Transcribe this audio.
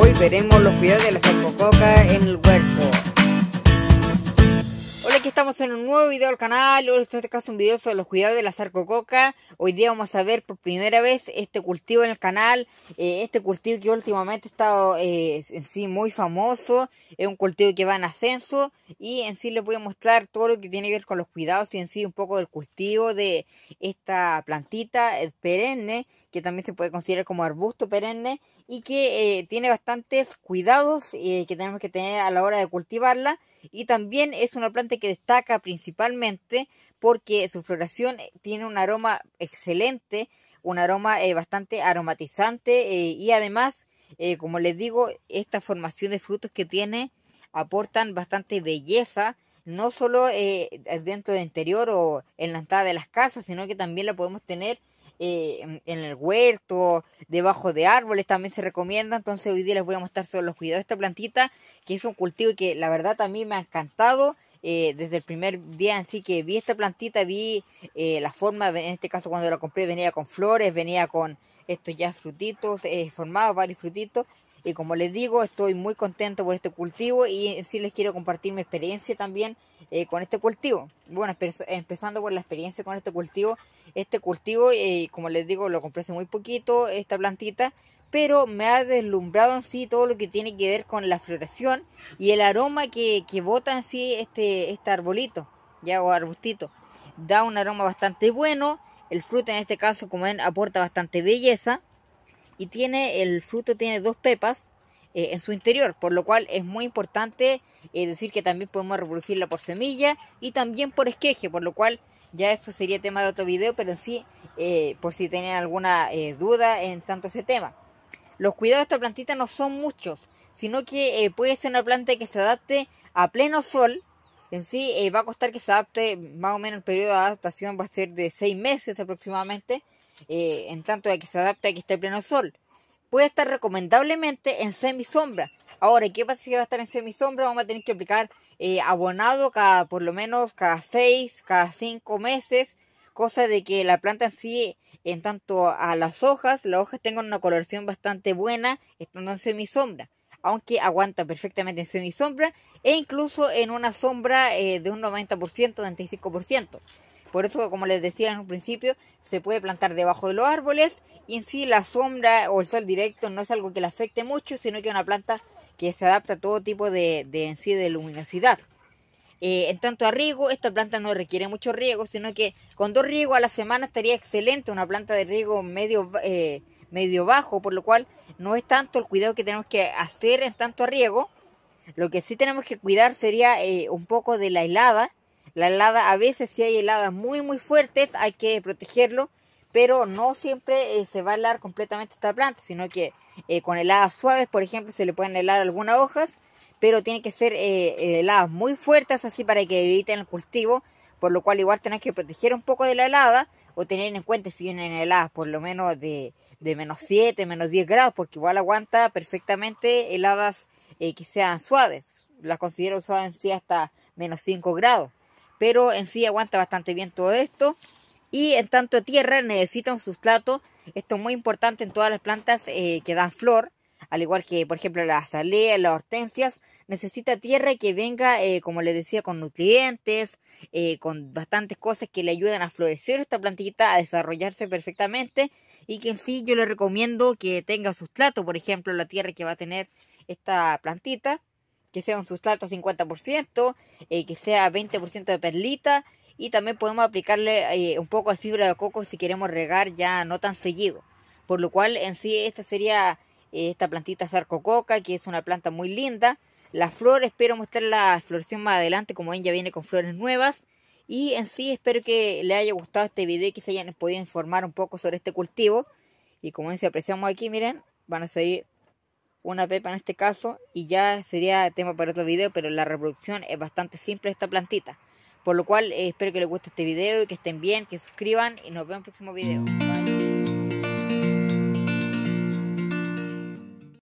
Hoy veremos los videos de la salcococa en el huerto. Aquí estamos en un nuevo video al canal, en este caso un video sobre los cuidados de la sarcococa. Hoy día vamos a ver por primera vez este cultivo en el canal, eh, este cultivo que últimamente ha estado eh, en sí muy famoso, es un cultivo que va en ascenso y en sí les voy a mostrar todo lo que tiene que ver con los cuidados y en sí un poco del cultivo de esta plantita perenne que también se puede considerar como arbusto perenne y que eh, tiene bastantes cuidados que tenemos que tener a la hora de cultivarla y también es una planta que destaca principalmente porque su floración eh, tiene un aroma excelente, un aroma eh, bastante aromatizante eh, y además, como les digo, esta formación de frutos que tiene aportan bastante belleza, no solo dentro del interior o en la entrada de las casas, sino que también la podemos tener eh, en el huerto, debajo de árboles también se recomienda. Entonces hoy día les voy a mostrar sobre los cuidados de esta plantita, que es un cultivo que la verdad a mí me ha encantado. Eh, desde el primer día en sí que vi esta plantita, vi eh, la forma, en este caso cuando la compré venía con flores, venía con estos ya frutitos, eh, formados varios frutitos, y como les digo, estoy muy contento por este cultivo y sí les quiero compartir mi experiencia también eh, con este cultivo. Bueno, empezando por la experiencia con este cultivo. Este cultivo, eh, como les digo, lo compré hace muy poquito, esta plantita, pero me ha deslumbrado en sí todo lo que tiene que ver con la floración y el aroma que, que bota en sí este, este arbolito, ya o arbustito. Da un aroma bastante bueno, el fruto en este caso, como ven, aporta bastante belleza y tiene el fruto tiene dos pepas eh, en su interior, por lo cual es muy importante eh, decir que también podemos reproducirla por semilla y también por esqueje, por lo cual ya eso sería tema de otro video, pero en sí, eh, por si tienen alguna duda en tanto ese tema. Los cuidados de esta plantita no son muchos, sino que puede ser una planta que se adapte a pleno sol. En sí, va a costar que se adapte, más o menos el periodo de adaptación va a ser de seis meses aproximadamente eh, en tanto de que se adapte a que esté pleno sol. Puede estar recomendablemente en semisombra. Ahora, ¿qué pasa si va a estar en semisombra? Vamos a tener que aplicar eh, abonado cada, por lo menos cada 6, cada 5 meses, cosa de que la planta en en tanto a las hojas, las hojas tengan una coloración bastante buena estando en semisombra aunque aguanta perfectamente en semisombra e incluso en una sombra eh, de un 90%, 95%. Por eso, como les decía en un principio, se puede plantar debajo de los árboles y en sí la sombra o el sol directo no es algo que le afecte mucho, sino que es una planta que se adapta a todo tipo de, en sí de luminosidad. Eh, en tanto a riego, esta planta no requiere mucho riego, sino que con dos riegos a la semana estaría excelente una planta de riego medio, eh, medio bajo, por lo cual no es tanto el cuidado que tenemos que hacer en tanto a riego. Lo que sí tenemos que cuidar sería eh, un poco de la helada, la helada, a veces si hay heladas muy muy fuertes hay que protegerlo, pero no siempre eh, se va a helar completamente esta planta, sino que eh, con heladas suaves, por ejemplo, se le pueden helar algunas hojas, pero tienen que ser eh, heladas muy fuertes así para que eviten el cultivo, por lo cual igual tenés que proteger un poco de la helada o tener en cuenta si vienen heladas por lo menos de, de menos 7, menos 10 grados, porque igual aguanta perfectamente heladas que sean suaves. Las considero suaves si hasta menos 5 grados pero en sí aguanta bastante bien todo esto. Y en tanto tierra necesita un sustrato, esto es muy importante en todas las plantas eh, que dan flor, al igual que por ejemplo la azalea, las hortensias, necesita tierra que venga, eh, como les decía, con nutrientes, eh, con bastantes cosas que le ayuden a florecer esta plantita, a desarrollarse perfectamente y que en sí yo le recomiendo que tenga sustrato, por ejemplo, la tierra que va a tener esta plantita eh, que sea un sustrato 50%, que sea 20% de perlita y también podemos aplicarle eh, un poco de fibra de coco si queremos regar ya no tan seguido. Por lo cual en sí esta sería eh, esta plantita sarcococa que es una planta muy linda. Las flores espero mostrar la floración más adelante, como ven ya viene con flores nuevas. Y en sí espero que les haya gustado este video y que se hayan podido informar un poco sobre este cultivo. Y como ven si apreciamos aquí, miren, van a seguir una pepa en este caso y ya sería tema para otro video, pero la reproducción es bastante simple esta plantita. Por lo cual eh, espero que les guste este video y que estén bien, que suscriban y nos vemos en el próximo video.